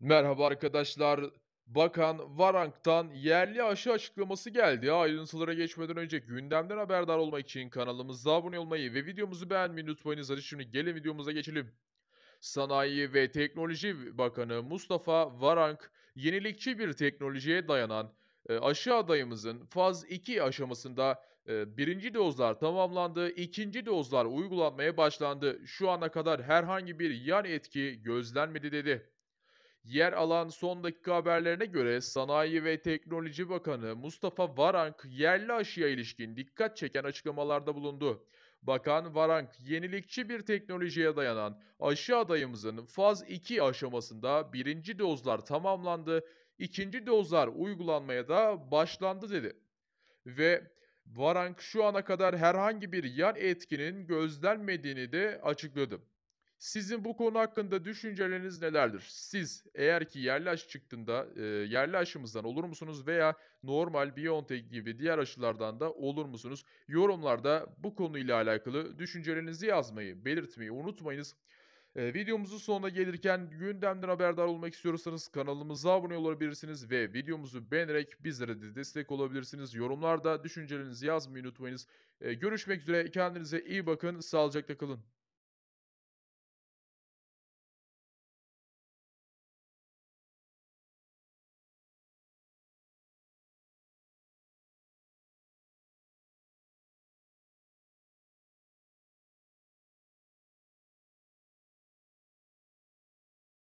Merhaba arkadaşlar. Bakan Varank'tan yerli aşı açıklaması geldi. Ayrıntılara geçmeden önce gündemden haberdar olmak için kanalımıza abone olmayı ve videomuzu beğenmeyi unutmayınız. Hadi şimdi gelin videomuza geçelim. Sanayi ve Teknoloji Bakanı Mustafa Varank, yenilikçi bir teknolojiye dayanan e, aşı adayımızın faz 2 aşamasında e, birinci dozlar tamamlandı, ikinci dozlar uygulanmaya başlandı. Şu ana kadar herhangi bir yan etki gözlenmedi dedi. Yer alan son dakika haberlerine göre Sanayi ve Teknoloji Bakanı Mustafa Varank yerli aşıya ilişkin dikkat çeken açıklamalarda bulundu. Bakan Varank, yenilikçi bir teknolojiye dayanan aşı adayımızın faz 2 aşamasında birinci dozlar tamamlandı, ikinci dozlar uygulanmaya da başlandı dedi. Ve Varank şu ana kadar herhangi bir yan etkinin gözlenmediğini de açıkladı. Sizin bu konu hakkında düşünceleriniz nelerdir? Siz eğer ki yerli aşı çıktığında e, yerli aşımızdan olur musunuz veya normal BioNTech gibi diğer aşılardan da olur musunuz? Yorumlarda bu konuyla alakalı düşüncelerinizi yazmayı, belirtmeyi unutmayınız. E, videomuzun sonuna gelirken gündemden haberdar olmak istiyorsanız kanalımıza abone olabilirsiniz ve videomuzu beğenerek bizlere de destek olabilirsiniz. Yorumlarda düşüncelerinizi yazmayı unutmayınız. E, görüşmek üzere kendinize iyi bakın, sağlıcakla kalın.